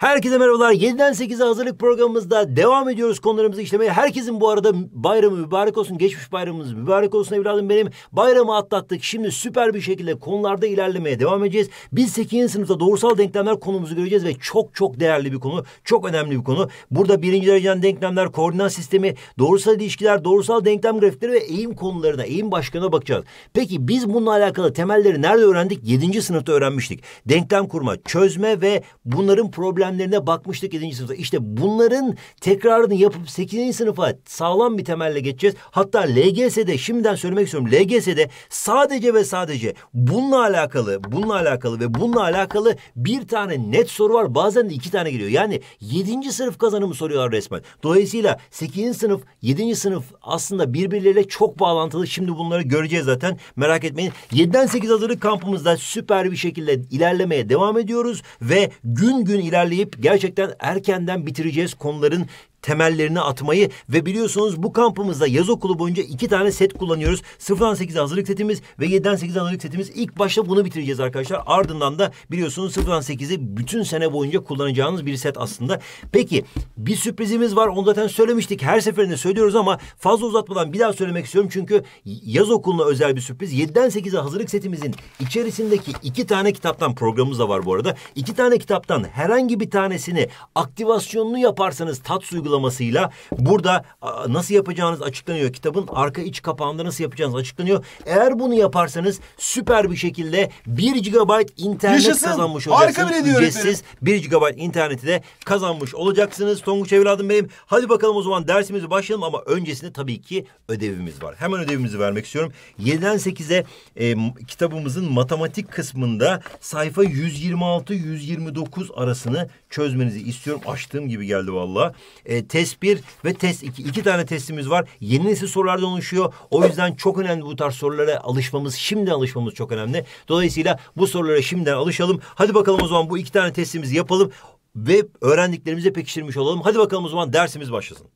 Herkese merhabalar. 7'den 8'e hazırlık programımızda devam ediyoruz konularımızı işlemeye. Herkesin bu arada bayramı mübarek olsun. Geçmiş bayramımız mübarek olsun evladım benim. Bayramı atlattık. Şimdi süper bir şekilde konularda ilerlemeye devam edeceğiz. Biz 8. sınıfta doğrusal denklemler konumuzu göreceğiz ve çok çok değerli bir konu. Çok önemli bir konu. Burada birinci dereceden denklemler, koordinat sistemi, doğrusal ilişkiler, doğrusal denklem grafikleri ve eğim konularına, eğim başkanına bakacağız. Peki biz bununla alakalı temelleri nerede öğrendik? 7. sınıfta öğrenmiştik. Denklem kurma, çözme ve bunların problem problemlerine bakmıştık 7. sınıfta. İşte bunların tekrarını yapıp 8. sınıfa sağlam bir temelle geçeceğiz. Hatta LGS'de şimdiden söylemek istiyorum. LGS'de sadece ve sadece bununla alakalı, bununla alakalı ve bununla alakalı bir tane net soru var. Bazen de iki tane geliyor. Yani 7. sınıf kazanımı soruyorlar resmen. Dolayısıyla 8. sınıf, 7. sınıf aslında birbirleriyle çok bağlantılı. Şimdi bunları göreceğiz zaten. Merak etmeyin. 7'den 8 hazırlık kampımızda süper bir şekilde ilerlemeye devam ediyoruz ve gün gün ilerleyip başlayıp gerçekten erkenden bitireceğiz konuların temellerini atmayı ve biliyorsunuz bu kampımızda yaz okulu boyunca iki tane set kullanıyoruz. 0'dan 8'e hazırlık setimiz ve 7'den 8'e hazırlık setimiz. İlk başta bunu bitireceğiz arkadaşlar. Ardından da biliyorsunuz 0'dan 8'i bütün sene boyunca kullanacağınız bir set aslında. Peki bir sürprizimiz var. Onu zaten söylemiştik. Her seferinde söylüyoruz ama fazla uzatmadan bir daha söylemek istiyorum. Çünkü yaz okuluna özel bir sürpriz. 7'den 8'e hazırlık setimizin içerisindeki iki tane kitaptan programımız da var bu arada. İki tane kitaptan herhangi bir tanesini aktivasyonunu yaparsanız tat uygulamanızı uygulamasıyla burada nasıl yapacağınız açıklanıyor. Kitabın arka iç kapağında nasıl yapacağınız açıklanıyor. Eğer bunu yaparsanız süper bir şekilde 1 GB internet Yaşasın. kazanmış olacaksınız. Harika Ücretsiz 1 GB interneti de kazanmış olacaksınız. Tonguç evladım benim. Hadi bakalım o zaman dersimizi başlayalım ama öncesinde tabii ki ödevimiz var. Hemen ödevimizi vermek istiyorum. 7'den 8'e e, kitabımızın matematik kısmında sayfa 126-129 arasını çözmenizi istiyorum. Açtığım gibi geldi valla. E, test bir ve test iki. iki tane testimiz var. Yeni nesil sorulardan oluşuyor. O yüzden çok önemli bu tarz sorulara alışmamız, şimdi alışmamız çok önemli. Dolayısıyla bu sorulara şimdiden alışalım. Hadi bakalım o zaman bu iki tane testimizi yapalım ve öğrendiklerimize pekiştirmiş olalım. Hadi bakalım o zaman dersimiz başlasın.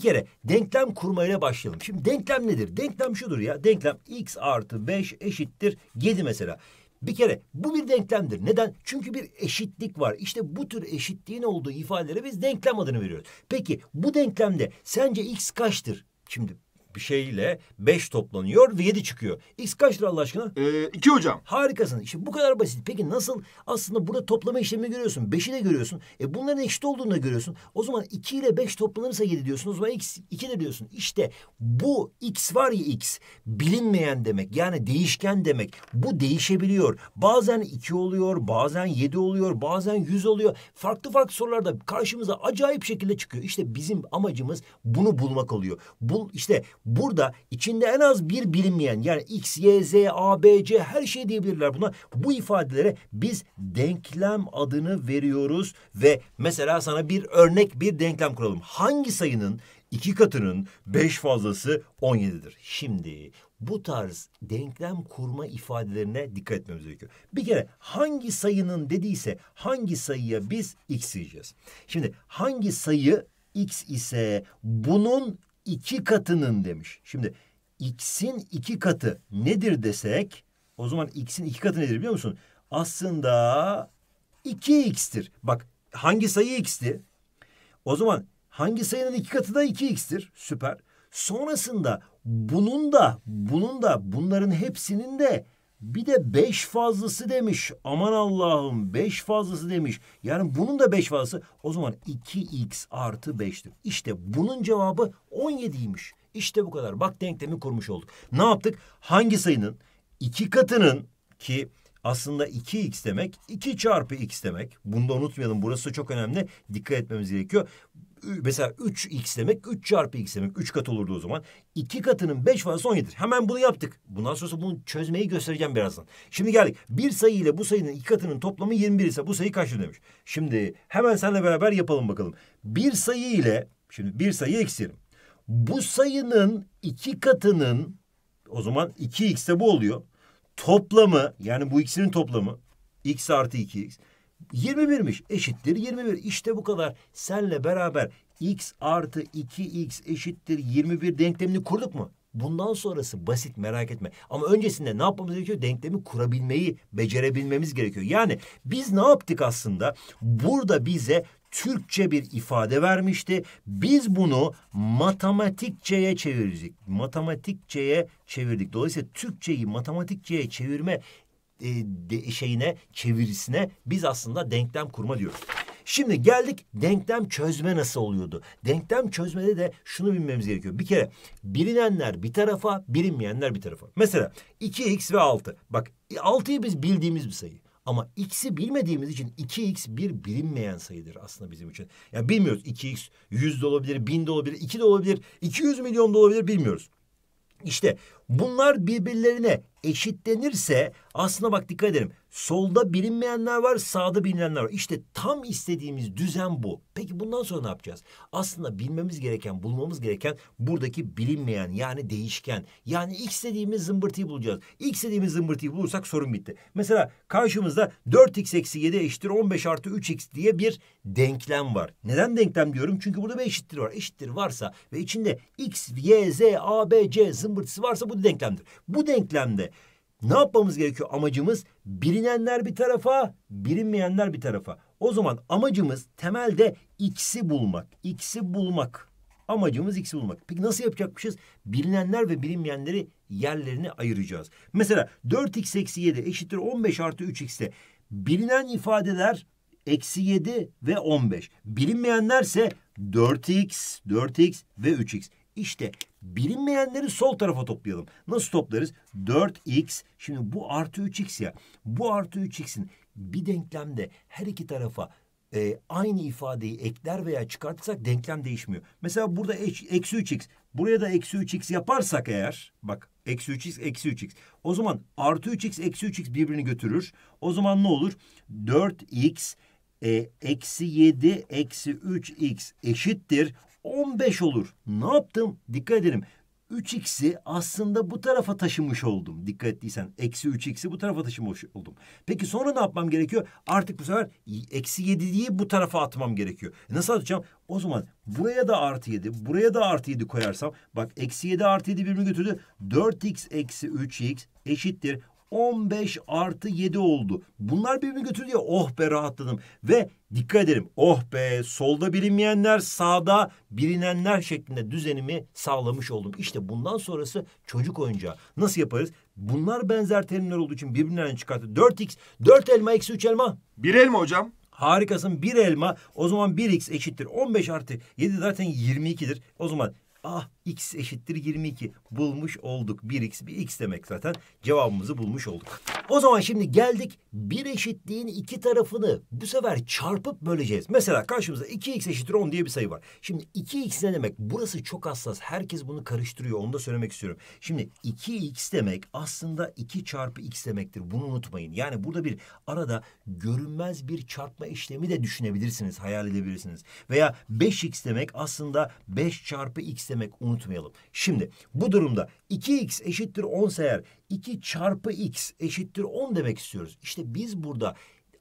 bir kere denklem kurmayla başlayalım. Şimdi denklem nedir? Denklem şudur ya. Denklem x artı 5 eşittir 7 mesela. Bir kere bu bir denklemdir. Neden? Çünkü bir eşitlik var. İşte bu tür eşitliğin olduğu ifadelere biz denklem adını veriyoruz. Peki bu denklemde sence x kaçtır? Şimdi bir şeyle 5 toplanıyor ve 7 çıkıyor. X kaçtır Allah aşkına? 2 ee, hocam. Harikasın. İşte bu kadar basit. Peki nasıl aslında burada toplama işlemi görüyorsun. 5'i de görüyorsun. E bunların eşit olduğunu da görüyorsun. O zaman 2 ile 5 toplanırsa 7 diyorsun. O zaman X 2 de diyorsun. İşte bu X var ya X bilinmeyen demek. Yani değişken demek. Bu değişebiliyor. Bazen 2 oluyor, bazen 7 oluyor, bazen 100 oluyor. Farklı farklı sorularda karşımıza acayip şekilde çıkıyor. İşte bizim amacımız bunu bulmak oluyor. Bul işte Burada içinde en az bir bilinmeyen yani X, Y, Z, A, B, C her şey diyebilirler buna. Bu ifadelere biz denklem adını veriyoruz ve mesela sana bir örnek bir denklem kuralım. Hangi sayının iki katının beş fazlası on Şimdi bu tarz denklem kurma ifadelerine dikkat etmemiz gerekiyor. Bir kere hangi sayının dediyse hangi sayıya biz x diyeceğiz. Şimdi hangi sayı x ise bunun iki katının demiş. Şimdi x'in iki katı nedir desek o zaman x'in iki katı nedir biliyor musun? Aslında 2x'tir. Bak hangi sayı x'ti? O zaman hangi sayının iki katı da 2x'tir. Süper. Sonrasında bunun da bunun da bunların hepsinin de bir de beş fazlası demiş. Aman Allah'ım beş fazlası demiş. Yani bunun da beş fazlası. O zaman 2x artı 5'tir. İşte bunun cevabı 17'ymiş. İşte bu kadar. Bak denklemi kurmuş olduk. Ne yaptık? Hangi sayının iki katının ki aslında 2x demek 2 çarpı x demek. Bunu da unutmayalım. Burası çok önemli. Dikkat etmemiz gerekiyor mesela 3x demek 3 çarpı x demek. 3 kat olurdu o zaman. 2 katının 5 fazlası 17'dir. Hemen bunu yaptık. Bundan sonrası bunu çözmeyi göstereceğim birazdan. Şimdi geldik. Bir sayı ile bu sayının iki katının toplamı 21 ise bu sayı kaçtır demiş. Şimdi hemen seninle beraber yapalım bakalım. Bir sayı ile şimdi bir sayı eksiyelim. Bu sayının iki katının o zaman 2x de bu oluyor. Toplamı yani bu ikisinin toplamı x artı 2x 21'miş eşittir 21 işte bu kadar senle beraber x artı 2x eşittir 21 denklemini kurduk mu? Bundan sonrası basit merak etme. Ama öncesinde ne yapmamız gerekiyor? Denklemi kurabilmeyi becerebilmemiz gerekiyor. Yani biz ne yaptık aslında? Burada bize Türkçe bir ifade vermişti. Biz bunu matematikçeye çevirdik. Matematikçeye çevirdik. Dolayısıyla Türkçeyi matematikçeye çevirme e, de, şeyine çevirisine biz aslında denklem kurma diyoruz. Şimdi geldik denklem çözme nasıl oluyordu? Denklem çözmede de şunu bilmemiz gerekiyor. Bir kere bilinenler bir tarafa, bilinmeyenler bir tarafa. Mesela 2x ve 6. Bak 6'yı e, biz bildiğimiz bir sayı. Ama x'i bilmediğimiz için 2x bir bilinmeyen sayıdır aslında bizim için. Yani bilmiyoruz 2x 100 de olabilir, 1000 de olabilir, 2 de olabilir, 200 milyon da olabilir bilmiyoruz. İşte Bunlar birbirlerine eşitlenirse aslında bak dikkat edelim. Solda bilinmeyenler var, sağda bilinenler var. İşte tam istediğimiz düzen bu. Peki bundan sonra ne yapacağız? Aslında bilmemiz gereken, bulmamız gereken buradaki bilinmeyen yani değişken. Yani x dediğimiz zımbırtıyı bulacağız. X dediğimiz zımbırtıyı bulursak sorun bitti. Mesela karşımızda 4x eksi 7 eşittir 15 artı 3x diye bir denklem var. Neden denklem diyorum? Çünkü burada bir eşittir var. Eşittir varsa ve içinde x, y, z, a, b, c zımbırtısı varsa bu bir denklemdir. Bu denklemde ne yapmamız gerekiyor? Amacımız bilinenler bir tarafa, bilinmeyenler bir tarafa. O zaman amacımız temelde x'i bulmak. X'i bulmak. Amacımız x'i bulmak. Peki nasıl yapacakmışız? Bilinenler ve bilinmeyenleri yerlerine ayıracağız. Mesela 4x eksi 7 eşittir 15 artı 3x'te bilinen ifadeler eksi 7 ve 15. Bilinmeyenlerse 4x, 4x ve 3x. İşte bilinmeyenleri sol tarafa toplayalım. Nasıl toplarız? 4x. Şimdi bu artı 3x ya. Bu artı 3x'in bir denklemde her iki tarafa e, aynı ifadeyi ekler veya çıkartırsak denklem değişmiyor. Mesela burada eksi 3x. Buraya da eksi 3x yaparsak eğer. Bak eksi 3x eksi 3x. O zaman artı 3x eksi 3x birbirini götürür. O zaman ne olur? 4x e, eksi 7 eksi 3x eşittir. 15 olur. Ne yaptım? Dikkat edelim. 3x'i aslında bu tarafa taşımış oldum. Dikkat ettiysen eksi 3x'i bu tarafa taşımış oldum. Peki sonra ne yapmam gerekiyor? Artık bu sefer eksi 7'yi bu tarafa atmam gerekiyor. E nasıl atacağım? O zaman buraya da artı 7, buraya da artı 7 koyarsam bak eksi 7 artı 7 birbirini götürdü. 4x eksi 3x eşittir 15 artı 7 oldu. Bunlar birbirini götürdü ya oh be rahatladım. Ve dikkat edelim oh be solda bilinmeyenler sağda bilinenler şeklinde düzenimi sağlamış oldum. İşte bundan sonrası çocuk oyuncağı. Nasıl yaparız? Bunlar benzer terimler olduğu için birbirinden çıkarttı. 4x, 4 elma, eksi 3 elma. Bir elma hocam. Harikasın bir elma o zaman 1x eşittir 15 artı 7 zaten 22'dir. O zaman Ah x eşittir 22 bulmuş olduk. 1x bir x demek zaten cevabımızı bulmuş olduk. O zaman şimdi geldik bir eşitliğin iki tarafını bu sefer çarpıp böleceğiz. Mesela karşımıza 2x eşittir 10 diye bir sayı var. Şimdi 2x ne demek? Burası çok hassas. Herkes bunu karıştırıyor. Onu da söylemek istiyorum. Şimdi 2x demek aslında 2 çarpı x demektir. Bunu unutmayın. Yani burada bir arada görünmez bir çarpma işlemi de düşünebilirsiniz. Hayal edebilirsiniz. Veya 5x demek aslında 5 çarpı x istemek unutmayalım. Şimdi bu durumda 2x eşittir 10 eğer 2 çarpı x eşittir 10 demek istiyoruz. İşte biz burada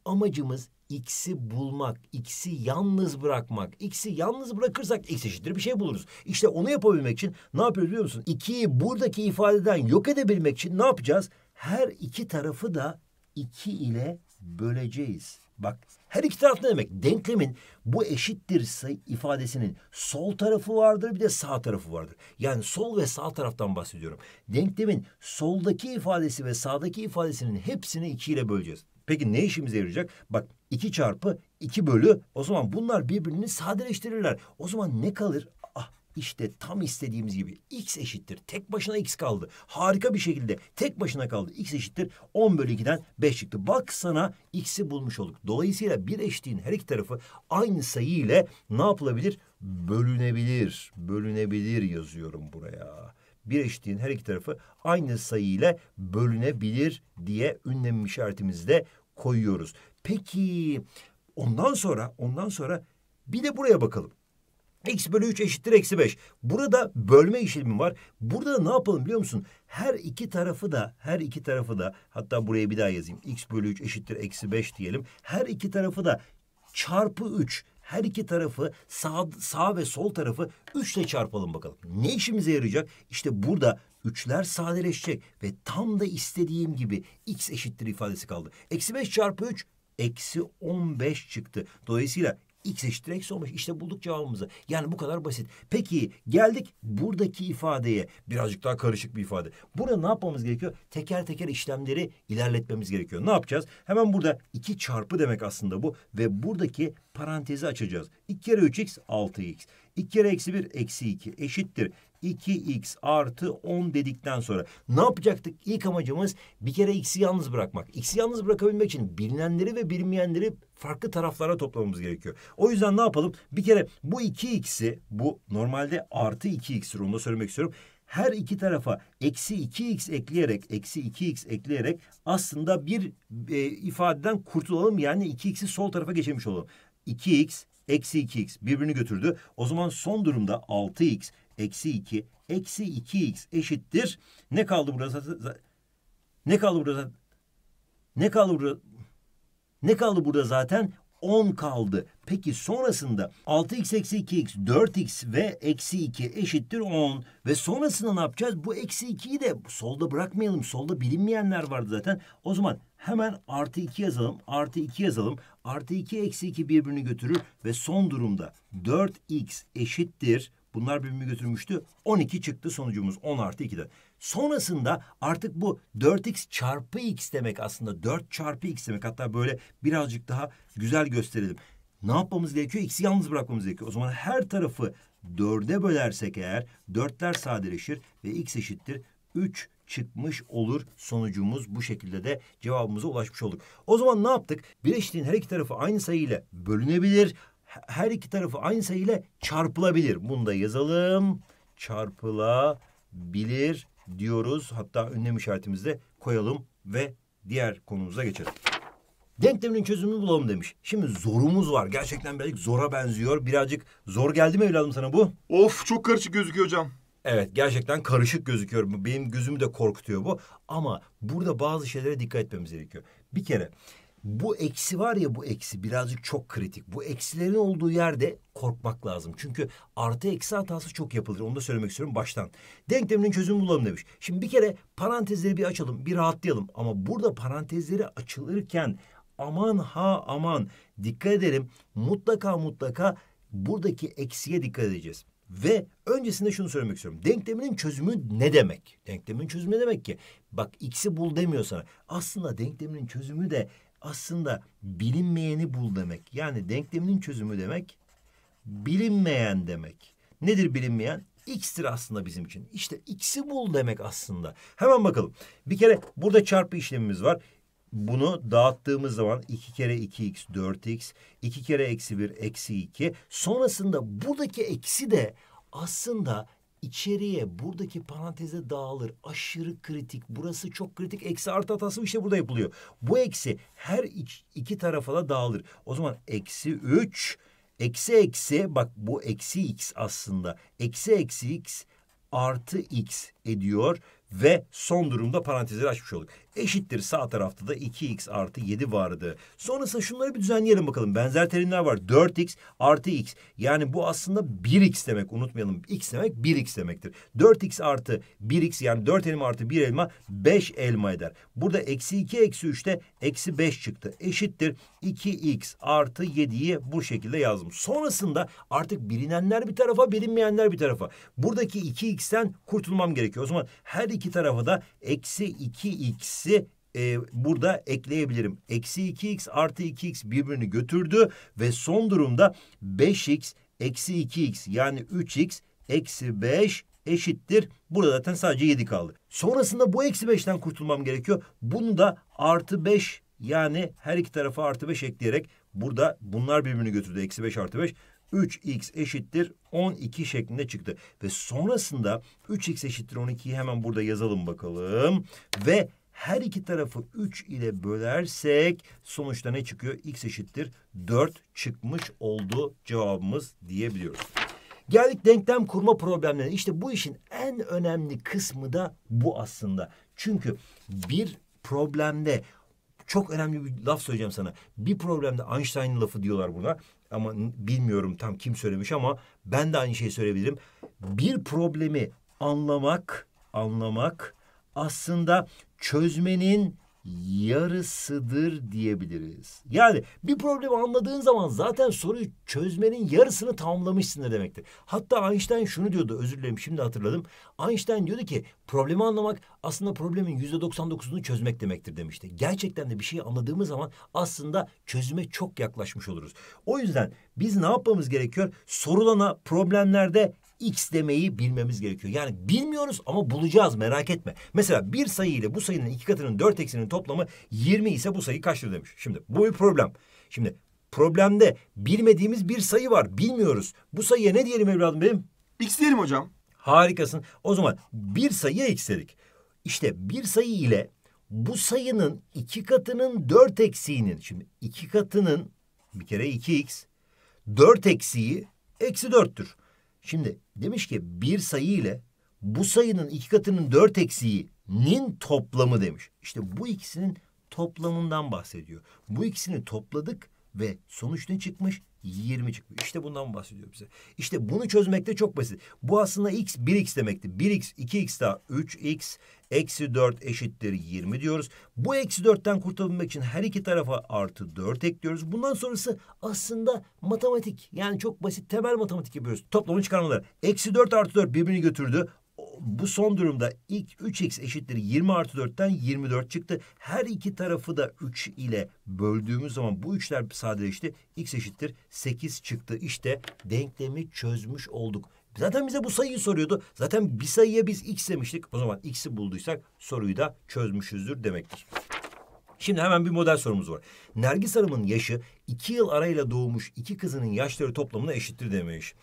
amacımız x'i bulmak, x'i yalnız bırakmak. x'i yalnız bırakırsak x eşittir bir şey buluruz. İşte onu yapabilmek için ne yapıyoruz biliyor musun? 2'yi buradaki ifadeden yok edebilmek için ne yapacağız? Her iki tarafı da 2 ile böleceğiz. Bak her iki taraf ne demek? Denklemin bu eşittir ifadesinin sol tarafı vardır bir de sağ tarafı vardır. Yani sol ve sağ taraftan bahsediyorum. Denklemin soldaki ifadesi ve sağdaki ifadesinin hepsini ikiyle böleceğiz. Peki ne işimize yarayacak? Bak 2 çarpı 2 bölü o zaman bunlar birbirini sadeleştirirler. O zaman ne kalır? İşte tam istediğimiz gibi x eşittir. Tek başına x kaldı. Harika bir şekilde tek başına kaldı. x eşittir 10 bölü 2'den 5 çıktı. Bak sana x'i bulmuş olduk. Dolayısıyla bir eşitliğin her iki tarafı aynı sayı ile ne yapılabilir? Bölünebilir. Bölünebilir yazıyorum buraya. Bir eşitliğin her iki tarafı aynı sayı ile bölünebilir diye ünlem işaretimizi de koyuyoruz. Peki ondan sonra ondan sonra bir de buraya bakalım. X bölü 3 eşittir eksi 5. Burada bölme işlemi var. Burada ne yapalım biliyor musun? Her iki tarafı da her iki tarafı da hatta buraya bir daha yazayım. X bölü 3 eşittir eksi 5 diyelim. Her iki tarafı da çarpı 3 her iki tarafı sağ, sağ ve sol tarafı 3 ile çarpalım bakalım. Ne işimize yarayacak? İşte burada üçler sadeleşecek ve tam da istediğim gibi x eşittir ifadesi kaldı. Eksi 5 çarpı 3 eksi 15 çıktı. Dolayısıyla x eşittir x 15. İşte bulduk cevabımızı. Yani bu kadar basit. Peki geldik buradaki ifadeye. Birazcık daha karışık bir ifade. Burada ne yapmamız gerekiyor? Teker teker işlemleri ilerletmemiz gerekiyor. Ne yapacağız? Hemen burada 2 çarpı demek aslında bu. Ve buradaki parantezi açacağız. 2 kere 3x 6x. 2 kere eksi 1 eksi 2 eşittir. 2x artı 10 dedikten sonra ne yapacaktık? İlk amacımız bir kere x'i yalnız bırakmak. X'i yalnız bırakabilmek için bilinenleri ve bilinmeyenleri farklı taraflara toplamamız gerekiyor. O yüzden ne yapalım? Bir kere bu 2x'i bu normalde artı 2x'tir onu da söylemek istiyorum her iki tarafa eksi 2x ekleyerek eksi 2x ekleyerek aslında bir e, ifadeden kurtulalım yani 2x'i sol tarafa geçirmiş olalım. 2x eksi 2x birbirini götürdü. O zaman son durumda 6x Eksi 2. Eksi 2x eşittir. Ne kaldı burada? Ne kaldı burada? Ne kaldı burada? Ne kaldı burada zaten? 10 kaldı. Peki sonrasında 6x eksi 2x 4x ve eksi 2 eşittir 10. Ve sonrasında ne yapacağız? Bu eksi 2'yi de solda bırakmayalım. Solda bilinmeyenler vardı zaten. O zaman hemen artı 2 yazalım. Artı 2 yazalım. Artı 2 eksi 2 birbirini götürür. Ve son durumda 4x eşittir Bunlar birbirini götürmüştü. 12 çıktı sonucumuz 10 artı 2'de. Sonrasında artık bu 4x çarpı x demek aslında 4 çarpı x demek. Hatta böyle birazcık daha güzel gösterelim. Ne yapmamız gerekiyor? X'i yalnız bırakmamız gerekiyor. O zaman her tarafı 4'e bölersek eğer 4'ler sadeleşir ve x eşittir 3 çıkmış olur. Sonucumuz bu şekilde de cevabımıza ulaşmış olduk. O zaman ne yaptık? Bir eşitliğin her iki tarafı aynı sayı ile bölünebilir her iki tarafı aynı sayıyla çarpılabilir. Bunu da yazalım. Çarpılabilir diyoruz. Hatta önlem işaretimizi de koyalım ve diğer konumuza geçelim. Denklemin çözümünü bulalım demiş. Şimdi zorumuz var. Gerçekten birazcık zora benziyor. Birazcık zor geldi mi evladım sana bu? Of çok karışık gözüküyor hocam. Evet gerçekten karışık gözüküyor. Benim gözümü de korkutuyor bu. Ama burada bazı şeylere dikkat etmemiz gerekiyor. Bir kere bu eksi var ya bu eksi birazcık çok kritik. Bu eksilerin olduğu yerde korkmak lazım. Çünkü artı eksi hatası çok yapılır. Onu da söylemek istiyorum baştan. Denkleminin çözümü bulalım demiş. Şimdi bir kere parantezleri bir açalım, bir rahatlayalım. Ama burada parantezleri açılırken aman ha aman dikkat edelim. Mutlaka mutlaka buradaki eksiye dikkat edeceğiz. Ve öncesinde şunu söylemek istiyorum. Denkleminin çözümü ne demek? Denklemin çözümü ne demek ki? Bak x'i bul demiyor sana. Aslında denkleminin çözümü de aslında bilinmeyeni bul demek. Yani denkleminin çözümü demek bilinmeyen demek. Nedir bilinmeyen? X'tir aslında bizim için. İşte X'i bul demek aslında. Hemen bakalım. Bir kere burada çarpı işlemimiz var. Bunu dağıttığımız zaman 2 kere 2x 4x, 2 kere eksi 1 eksi 2. Sonrasında buradaki eksi de aslında içeriye buradaki paranteze dağılır. Aşırı kritik. Burası çok kritik. Eksi artı hatası işte burada yapılıyor. Bu eksi her iç, iki tarafa da dağılır. O zaman eksi 3 eksi eksi bak bu eksi x aslında. Eksi eksi x artı x ediyor ve son durumda parantezleri açmış olduk eşittir sağ tarafta da 2x artı 7 vardı. Sonrasında şunları bir düzenleyelim bakalım. Benzer terimler var. 4x artı x. Yani bu aslında 1x demek. Unutmayalım. x demek 1x demektir. 4x artı 1x yani 4 elma artı 1 elma 5 elma eder. Burada eksi 2 eksi 3'te eksi 5 çıktı. Eşittir 2x artı 7'yi bu şekilde yazdım. Sonrasında artık bilinenler bir tarafa bilinmeyenler bir tarafa. Buradaki 2x'ten kurtulmam gerekiyor. O zaman her iki tarafa da eksi 2x eksi e, burada ekleyebilirim. Eksi 2x artı 2x birbirini götürdü ve son durumda 5x eksi 2x yani 3x eksi 5 eşittir. Burada zaten sadece 7 kaldı. Sonrasında bu eksi 5'ten kurtulmam gerekiyor. Bunu da artı 5 yani her iki tarafa artı 5 ekleyerek burada bunlar birbirini götürdü. Eksi 5 artı 5. 3x eşittir 12 şeklinde çıktı. Ve sonrasında 3x eşittir 12'yi hemen burada yazalım bakalım. Ve her iki tarafı 3 ile bölersek sonuçta ne çıkıyor? X eşittir 4 çıkmış oldu cevabımız diyebiliyoruz. Geldik denklem kurma problemlerine. İşte bu işin en önemli kısmı da bu aslında. Çünkü bir problemde çok önemli bir laf söyleyeceğim sana. Bir problemde Einstein lafı diyorlar buna. Ama bilmiyorum tam kim söylemiş ama ben de aynı şeyi söyleyebilirim. Bir problemi anlamak, anlamak aslında çözmenin yarısıdır diyebiliriz. Yani bir problemi anladığın zaman zaten soruyu çözmenin yarısını tamamlamışsın demektir. Hatta Einstein şunu diyordu özür dilerim şimdi hatırladım. Einstein diyordu ki problemi anlamak aslında problemin yüzde doksan dokuzunu çözmek demektir demişti. Gerçekten de bir şeyi anladığımız zaman aslında çözüme çok yaklaşmış oluruz. O yüzden biz ne yapmamız gerekiyor? Sorulana problemlerde x demeyi bilmemiz gerekiyor. Yani bilmiyoruz ama bulacağız merak etme. Mesela bir sayı ile bu sayının iki katının dört eksinin toplamı 20 ise bu sayı kaçtır demiş. Şimdi bu bir problem. Şimdi problemde bilmediğimiz bir sayı var. Bilmiyoruz. Bu sayıya ne diyelim evladım benim? X diyelim hocam. Harikasın. O zaman bir sayıya x dedik. İşte bir sayı ile bu sayının iki katının dört eksiğinin şimdi iki katının bir kere iki x dört eksiği eksi dörttür. Şimdi demiş ki bir sayı ile bu sayının iki katının dört eksiğinin toplamı demiş. İşte bu ikisinin toplamından bahsediyor. Bu ikisini topladık ve sonuç ne çıkmış? 20 çıkmış. İşte bundan bahsediyor bize. İşte bunu çözmek de çok basit. Bu aslında x 1x demekti. 1x 2x daha 3x eksi 4 eşittir 20 diyoruz. Bu eksi 4'ten kurtulmak için her iki tarafa artı 4 ekliyoruz. Bundan sonrası aslında matematik. Yani çok basit temel matematik yapıyoruz. Toplamı çıkarmalar. Eksi 4 artı 4 birbirini götürdü bu son durumda ilk 3x eşittir 20 artı 4'ten 24 çıktı. Her iki tarafı da 3 ile böldüğümüz zaman bu üçler sadeleşti. x eşittir 8 çıktı. İşte denklemi çözmüş olduk. Zaten bize bu sayıyı soruyordu. Zaten bir sayıya biz x demiştik. O zaman x'i bulduysak soruyu da çözmüşüzdür demektir. Şimdi hemen bir model sorumuz var. Nergis Hanım'ın yaşı 2 yıl arayla doğmuş iki kızının yaşları toplamına eşittir demiş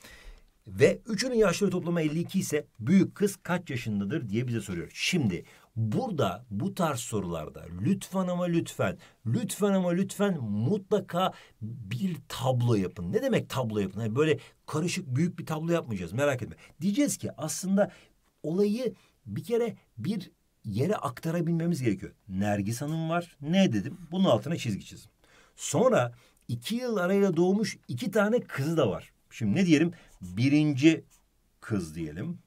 ve üçünün yaşları toplamı 52 ise büyük kız kaç yaşındadır diye bize soruyor. Şimdi burada bu tarz sorularda lütfen ama lütfen, lütfen ama lütfen mutlaka bir tablo yapın. Ne demek tablo yapın? Yani böyle karışık büyük bir tablo yapmayacağız merak etme. Diyeceğiz ki aslında olayı bir kere bir yere aktarabilmemiz gerekiyor. Nergis Hanım var. Ne dedim? Bunun altına çizgi çizim. Sonra iki yıl arayla doğmuş iki tane kızı da var. Şimdi ne diyelim? Birinci kız diyelim.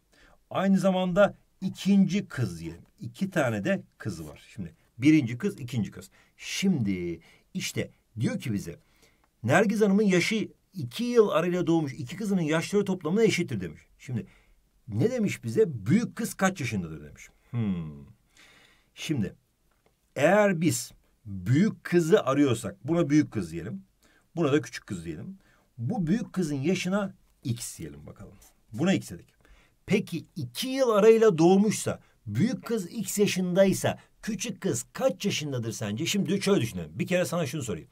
Aynı zamanda ikinci kız diyelim. İki tane de kızı var. Şimdi birinci kız, ikinci kız. Şimdi işte diyor ki bize Nergiz Hanım'ın yaşı iki yıl arayla doğmuş iki kızının yaşları toplamına eşittir demiş. Şimdi ne demiş bize? Büyük kız kaç yaşındadır demiş. Hmm. Şimdi eğer biz büyük kızı arıyorsak buna büyük kız diyelim. Buna da küçük kız diyelim. Bu büyük kızın yaşına X diyelim bakalım. Buna X dedik. Peki iki yıl arayla doğmuşsa, büyük kız X yaşındaysa, küçük kız kaç yaşındadır sence? Şimdi şöyle düşünelim. Bir kere sana şunu sorayım.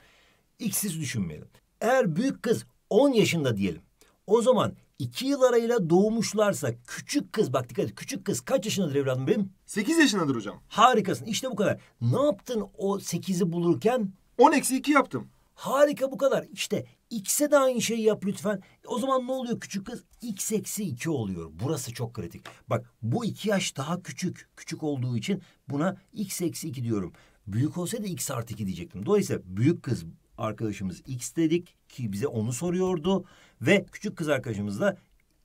X'siz düşünmeyelim. Eğer büyük kız 10 yaşında diyelim. O zaman iki yıl arayla doğmuşlarsa küçük kız bak dikkat et küçük kız kaç yaşındadır evladım benim? Sekiz yaşındadır hocam. Harikasın işte bu kadar. Ne yaptın o sekizi bulurken? 10 eksi 2 yaptım. Harika bu kadar. İşte X'e de aynı şeyi yap lütfen. E, o zaman ne oluyor küçük kız? X eksi 2 oluyor. Burası çok kritik. Bak bu 2 yaş daha küçük. Küçük olduğu için buna X eksi 2 diyorum. Büyük olsaydı X artı 2 diyecektim. Dolayısıyla büyük kız arkadaşımız X dedik ki bize onu soruyordu. Ve küçük kız arkadaşımız da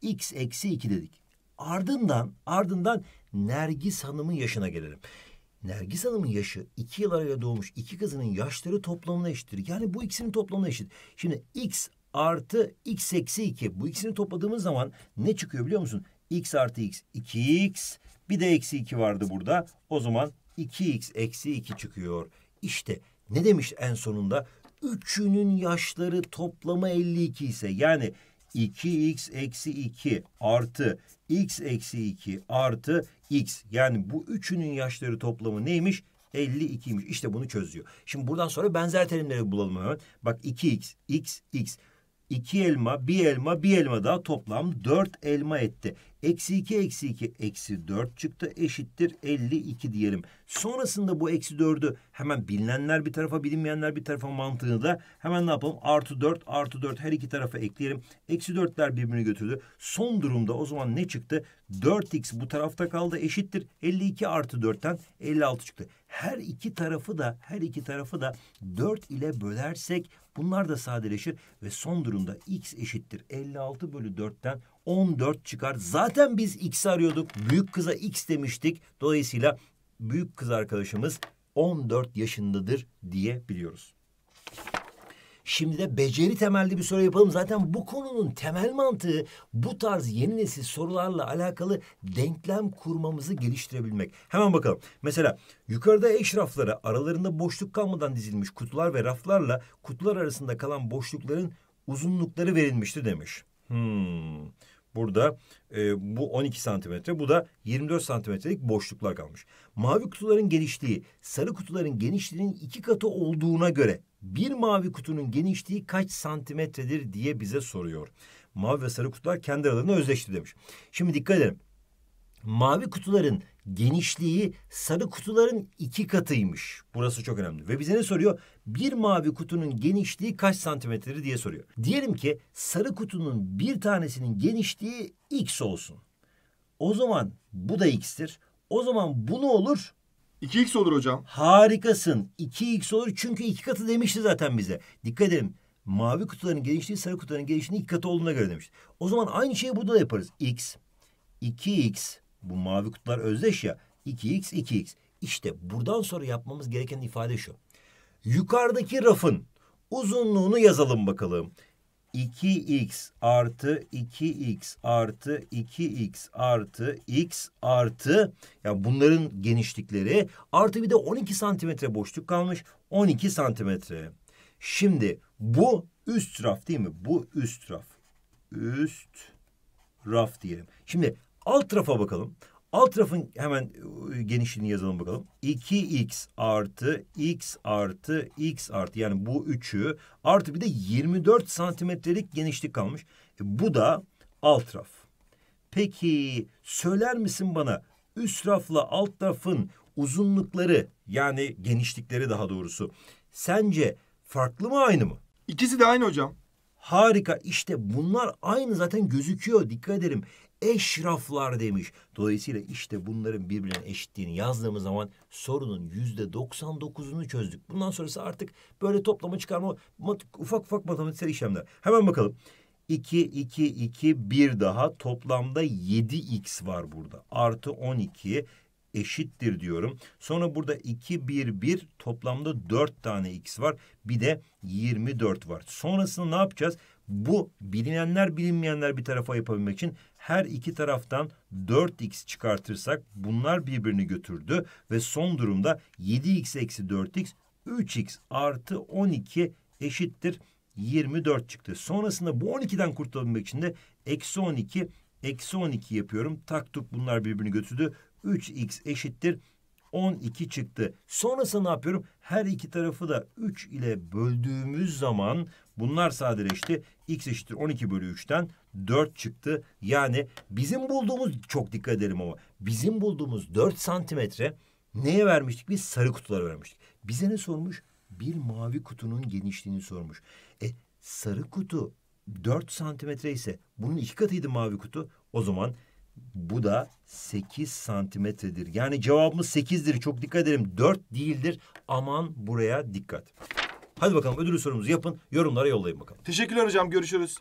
X eksi 2 dedik. Ardından ardından Nergis Hanım'ın yaşına gelelim. Nergis Hanım'ın yaşı iki yıl arayla doğmuş iki kızının yaşları toplamına eşittir. Yani bu ikisinin toplamına eşit. Şimdi x artı x eksi 2 bu ikisini topladığımız zaman ne çıkıyor biliyor musun? x artı x 2x bir de eksi 2 vardı burada. O zaman 2x eksi 2 çıkıyor. İşte ne demiş en sonunda? Üçünün yaşları toplamı 52 ise yani 2x eksi 2 artı x eksi 2 artı x. Yani bu üçünün yaşları toplamı neymiş? 52'ymiş. İşte bunu çözüyor. Şimdi buradan sonra benzer terimleri bulalım hemen. Bak 2x, x, x. 2 elma, bir elma, bir elma daha toplam 4 elma etti. Eksi 2, eksi 2, eksi 4 çıktı eşittir 52 diyelim. Sonrasında bu eksi 4'ü hemen bilinenler bir tarafa, bilinmeyenler bir tarafa mantığını da hemen ne yapalım? Artı 4, artı 4 her iki tarafa ekleyelim. Eksi 4'ler birbirini götürdü. Son durumda o zaman ne çıktı? 4x bu tarafta kaldı eşittir. 52 artı 4'ten 56 çıktı. Her iki tarafı da her iki tarafı da 4 ile bölersek Bunlar da sadeleşir ve son durumda x eşittir 56 bölü 4'ten 14 çıkar. Zaten biz x'i arıyorduk. Büyük kıza x demiştik. Dolayısıyla büyük kız arkadaşımız 14 yaşındadır diye biliyoruz. Şimdi de beceri temelli bir soru yapalım. Zaten bu konunun temel mantığı bu tarz yeni nesil sorularla alakalı denklem kurmamızı geliştirebilmek. Hemen bakalım. Mesela yukarıda eş eşraflara aralarında boşluk kalmadan dizilmiş kutular ve raflarla kutular arasında kalan boşlukların uzunlukları verilmişti demiş. Hmm. Burada e, bu 12 santimetre, bu da 24 santimetrelik boşluklar kalmış. Mavi kutuların genişliği, sarı kutuların genişliğinin iki katı olduğuna göre bir mavi kutunun genişliği kaç santimetredir diye bize soruyor. Mavi ve sarı kutular kendi aralarında özdeşti demiş. Şimdi dikkat edelim. Mavi kutuların genişliği sarı kutuların iki katıymış. Burası çok önemli. Ve bize ne soruyor? Bir mavi kutunun genişliği kaç santimetredir diye soruyor. Diyelim ki sarı kutunun bir tanesinin genişliği x olsun. O zaman bu da x'tir. O zaman bu ne olur? 2x olur hocam. Harikasın. 2x olur çünkü iki katı demişti zaten bize. Dikkat edin, Mavi kutuların genişliği sarı kutuların genişliğinin iki katı olduğuna göre demişti. O zaman aynı şeyi burada da yaparız. x, 2x. Bu mavi kutular özdeş ya. 2x, 2x. İşte buradan sonra yapmamız gereken ifade şu. Yukarıdaki rafın uzunluğunu yazalım bakalım. 2x artı 2x artı 2x artı x artı yani bunların genişlikleri artı bir de 12 santimetre boşluk kalmış 12 santimetre. Şimdi bu üst raf değil mi? Bu üst raf. Üst raf diyelim. Şimdi alt rafa bakalım. Alt tarafın hemen e, genişliğini yazalım bakalım. 2x artı x artı x artı yani bu üçü artı bir de 24 santimetrelik genişlik kalmış. E, bu da alt raf. Peki söyler misin bana üst rafla alt rafın uzunlukları yani genişlikleri daha doğrusu sence farklı mı aynı mı? İkisi de aynı hocam. Harika işte bunlar aynı zaten gözüküyor dikkat edelim eşraflar demiş. Dolayısıyla işte bunların birbirine eşitliğini yazdığımız zaman sorunun yüzde 99'unu çözdük. Bundan sonrası artık böyle toplama çıkarma ufak ufak matematiksel işlemler. Hemen bakalım. 2, 2, 2, 1 daha toplamda 7x var burada. Artı 12 eşittir diyorum. Sonra burada 2, 1, 1 toplamda 4 tane x var. Bir de 24 var. Sonrasında ne yapacağız? Bu bilinenler bilinmeyenler bir tarafa yapabilmek için her iki taraftan 4x çıkartırsak bunlar birbirini götürdü ve son durumda 7x eksi 4x 3x artı 12 eşittir 24 çıktı. Sonrasında bu 12'den kurtulabilmek için de eksi 12 eksi 12 yapıyorum. Taktuk bunlar birbirini götürdü. 3x eşittir 12 çıktı. Sonrasında ne yapıyorum? Her iki tarafı da 3 ile böldüğümüz zaman Bunlar sadeleşti. X eşittir 12 bölü 3'ten 4 çıktı. Yani bizim bulduğumuz çok dikkat edelim ama bizim bulduğumuz 4 santimetre neye vermiştik? Biz sarı kutulara vermiştik. Bize ne sormuş? Bir mavi kutunun genişliğini sormuş. E sarı kutu 4 santimetre ise bunun iki katıydı mavi kutu. O zaman bu da 8 santimetredir. Yani cevabımız 8'dir. Çok dikkat edelim. 4 değildir. Aman buraya dikkat. Hadi bakalım ödülü sorumuzu yapın. Yorumlara yollayın bakalım. Teşekkürler hocam. Görüşürüz.